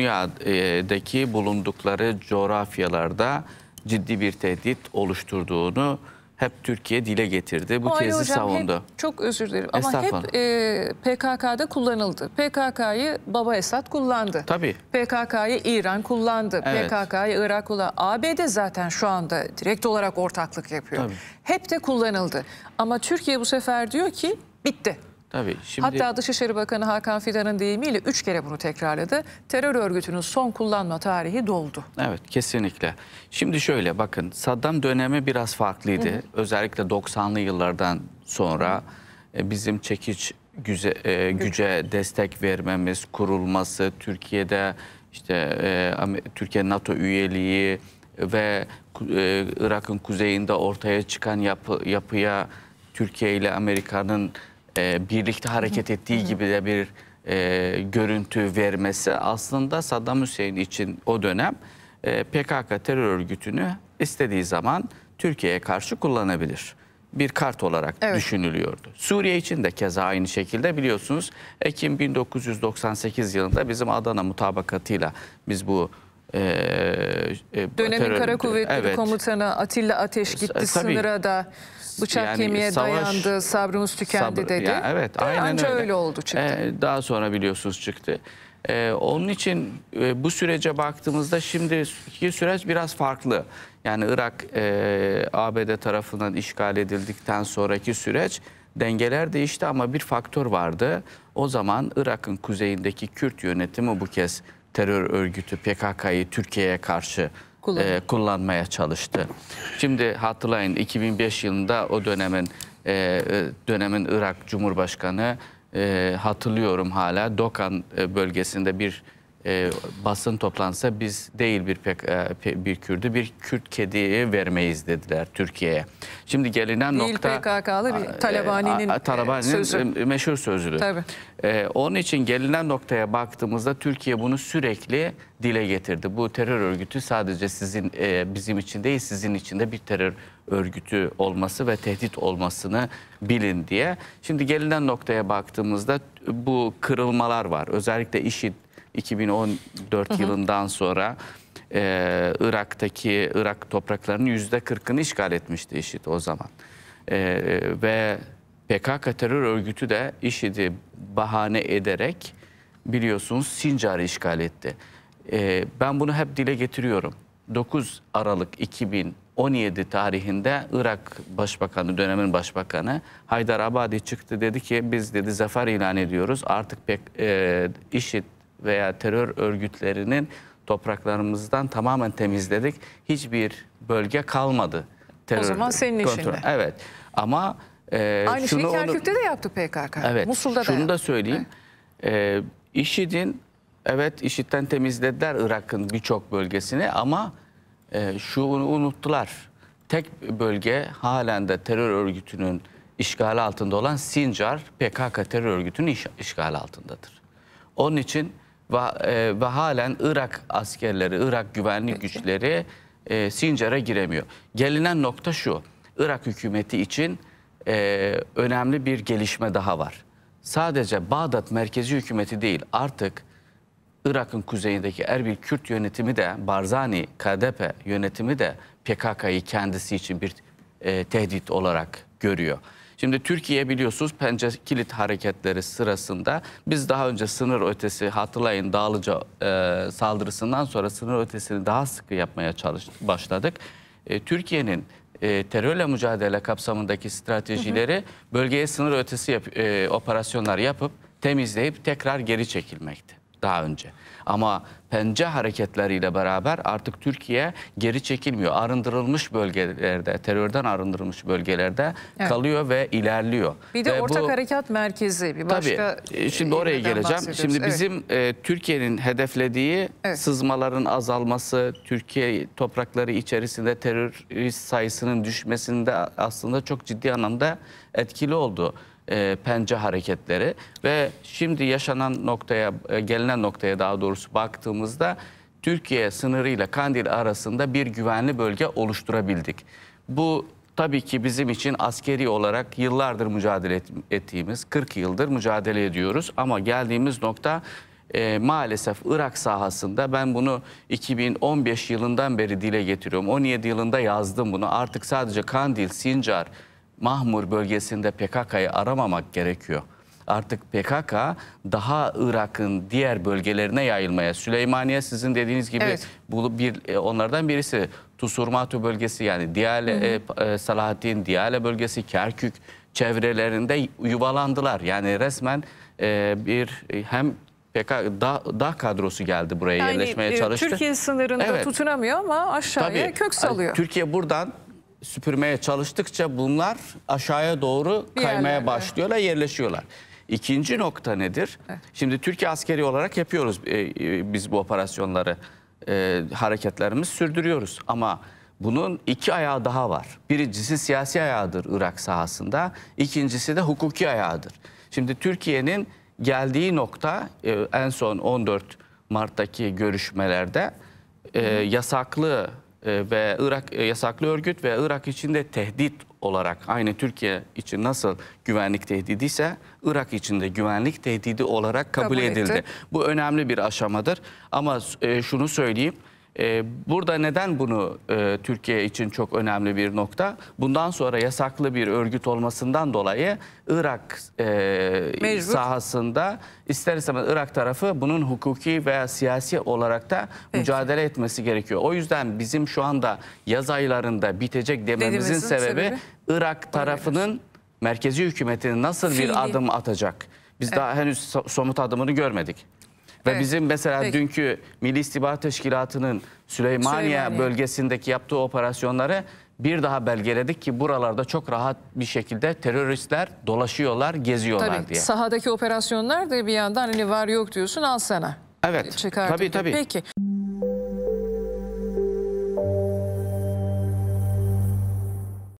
dünyadaki bulundukları coğrafyalarda ciddi bir tehdit oluşturduğunu hep Türkiye dile getirdi. Bu Hayır tezi hocam, savundu. Hep, çok özür dilerim ama hep e, PKK'da kullanıldı. PKK'yı Baba Esad kullandı. Tabii. PKK'yı İran kullandı. Evet. PKK'yı Irak kullandı. ABD zaten şu anda direkt olarak ortaklık yapıyor. Tabii. Hep de kullanıldı. Ama Türkiye bu sefer diyor ki bitti. Tabii, şimdi... Hatta Dışişleri Bakanı Hakan Fidan'ın deyimiyle üç kere bunu tekrarladı. Terör örgütünün son kullanma tarihi doldu. Evet kesinlikle. Şimdi şöyle bakın Saddam dönemi biraz farklıydı. Hı hı. Özellikle 90'lı yıllardan sonra e, bizim çekiç güce, e, güce Güç. destek vermemiz, kurulması, Türkiye'de işte e, Türkiye NATO üyeliği ve e, Irak'ın kuzeyinde ortaya çıkan yapı, yapıya Türkiye ile Amerika'nın e, birlikte hareket ettiği gibi de bir e, görüntü vermesi aslında Saddam Hüseyin için o dönem e, PKK terör örgütünü istediği zaman Türkiye'ye karşı kullanabilir bir kart olarak evet. düşünülüyordu. Suriye için de keza aynı şekilde biliyorsunuz Ekim 1998 yılında bizim Adana mutabakatıyla biz bu ee, e, Dönemin terör, Kara Kuvvetleri evet. Komutanı Atilla Ateş gitti e, sınıra da bıçak yani kemiğe savaş, dayandı, sabrımız tükendi sabr, dedi. Ya evet, aynen anca öyle. öyle oldu çıktı. E, daha sonra biliyorsunuz çıktı. E, onun için e, bu sürece baktığımızda şimdiki süreç biraz farklı. Yani Irak e, ABD tarafından işgal edildikten sonraki süreç dengeler değişti ama bir faktör vardı. O zaman Irak'ın kuzeyindeki Kürt yönetimi bu kez terör örgütü PKK'yı Türkiye'ye karşı e, kullanmaya çalıştı. Şimdi hatırlayın 2005 yılında o dönemin e, e, dönemin Irak Cumhurbaşkanı e, hatırlıyorum hala Dokan e, bölgesinde bir e, basın toplantısı biz değil bir pek, e, bir Kürdü bir Kürt kediye vermeyiz dediler Türkiye'ye. Şimdi gelinen değil nokta PKK'lı bir e, Talabani'nin e, Talabani'nin sözü. E, meşhur sözlü. Tabii. E, onun için gelinen noktaya baktığımızda Türkiye bunu sürekli dile getirdi. Bu terör örgütü sadece sizin e, bizim için değil sizin için de bir terör örgütü olması ve tehdit olmasını bilin diye. Şimdi gelinen noktaya baktığımızda bu kırılmalar var. Özellikle IŞİD 2014 hı hı. yılından sonra e, Irak'taki Irak topraklarının yüzde 40'ını işgal etmişti IŞİD o zaman. E, ve PKK terör örgütü de IŞİD'i bahane ederek biliyorsunuz Sincar'ı işgal etti. E, ben bunu hep dile getiriyorum. 9 Aralık 2017 tarihinde Irak Başbakanı, dönemin başbakanı Haydar Abadi çıktı dedi ki biz dedi zafer ilan ediyoruz. Artık pek e, IŞİD veya terör örgütlerinin topraklarımızdan tamamen temizledik. Hiçbir bölge kalmadı. Terör, o zaman senin kontrol. işinde. Evet ama... E, Aynı şunu, şeyi Kerkük'te onu, de yaptı PKK. Evet, Musul'da şunu da Şunu da söyleyeyim. E, IŞİD'in, evet IŞİD'den temizlediler Irak'ın birçok bölgesini ama e, şunu unuttular. Tek bölge halen de terör örgütünün işgali altında olan Sincar PKK terör örgütünün iş, işgali altındadır. Onun için ve, e, ve halen Irak askerleri, Irak güvenlik güçleri e, Sincar'a giremiyor. Gelinen nokta şu, Irak hükümeti için e, önemli bir gelişme daha var. Sadece Bağdat merkezi hükümeti değil artık Irak'ın kuzeyindeki Erbil Kürt yönetimi de Barzani, KDP yönetimi de PKK'yı kendisi için bir e, tehdit olarak görüyor. Şimdi Türkiye biliyorsunuz pençe kilit hareketleri sırasında biz daha önce sınır ötesi hatırlayın Dağlıca e, saldırısından sonra sınır ötesini daha sıkı yapmaya çalış, başladık. E, Türkiye'nin e, terörle mücadele kapsamındaki stratejileri hı hı. bölgeye sınır ötesi yap, e, operasyonlar yapıp temizleyip tekrar geri çekilmekti daha önce. Ama pence hareketleriyle beraber artık Türkiye geri çekilmiyor. Arındırılmış bölgelerde, terörden arındırılmış bölgelerde evet. kalıyor ve ilerliyor. Bir de ve Ortak bu, Harekat Merkezi bir başka e, Şimdi e, oraya geleceğim. Şimdi evet. bizim e, Türkiye'nin hedeflediği evet. sızmaların azalması, Türkiye toprakları içerisinde terörist sayısının düşmesinde aslında çok ciddi anlamda etkili oldu e, pence hareketleri ve şimdi yaşanan noktaya e, gelinen noktaya daha doğrusu baktığımızda Türkiye sınırıyla Kandil arasında bir güvenli bölge oluşturabildik. Bu tabii ki bizim için askeri olarak yıllardır mücadele ettiğimiz 40 yıldır mücadele ediyoruz ama geldiğimiz nokta e, maalesef Irak sahasında ben bunu 2015 yılından beri dile getiriyorum. 17 yılında yazdım bunu. Artık sadece Kandil, Sincar, Mahmur bölgesinde PKK'yı aramamak gerekiyor. Artık PKK daha Irak'ın diğer bölgelerine yayılmaya. Süleymaniye sizin dediğiniz gibi evet. bir e, onlardan birisi. Tusurmatu bölgesi yani Diyale hı hı. E, e, Salahattin Diyale bölgesi Kerkük çevrelerinde yuvalandılar. Yani resmen e, bir e, hem PKK dağ, dağ kadrosu geldi buraya yani, yerleşmeye çalıştı. Türkiye sınırında evet. tutunamıyor ama aşağıya Tabii, kök salıyor. Türkiye buradan süpürmeye çalıştıkça bunlar aşağıya doğru kaymaya başlıyorlar, yerleşiyorlar. İkinci nokta nedir? Şimdi Türkiye askeri olarak yapıyoruz e, e, biz bu operasyonları, e, hareketlerimiz sürdürüyoruz. Ama bunun iki ayağı daha var. Birincisi siyasi ayağıdır Irak sahasında, ikincisi de hukuki ayağıdır. Şimdi Türkiye'nin geldiği nokta en son 14 Mart'taki görüşmelerde yasaklı e, ve Irak e, yasaklı örgüt ve Irak içinde tehdit olarak aynı Türkiye için nasıl güvenlik tehdidi ise Irak içinde güvenlik tehdidi olarak kabul, kabul edildi. Bu önemli bir aşamadır ama e, şunu söyleyeyim e, burada neden bunu e, Türkiye için çok önemli bir nokta? Bundan sonra yasaklı bir örgüt olmasından dolayı Irak e, sahasında ister istemez Irak tarafı bunun hukuki veya siyasi olarak da Peki. mücadele etmesi gerekiyor. O yüzden bizim şu anda yaz aylarında bitecek dememizin Dedimizin sebebi, Irak tarafının merkezi hükümetinin nasıl Fiili. bir adım atacak? Biz evet. daha henüz somut adımını görmedik. Evet. Ve bizim mesela Peki. dünkü Milli İstihbarat Teşkilatı'nın Süleymaniye, Süleymaniye bölgesindeki yaptığı operasyonları bir daha belgeledik ki buralarda çok rahat bir şekilde teröristler dolaşıyorlar, geziyorlar tabii, diye. Sahadaki operasyonlar da bir yandan hani var yok diyorsun al sana. Evet. Çıkardım. Tabii tabii. Peki.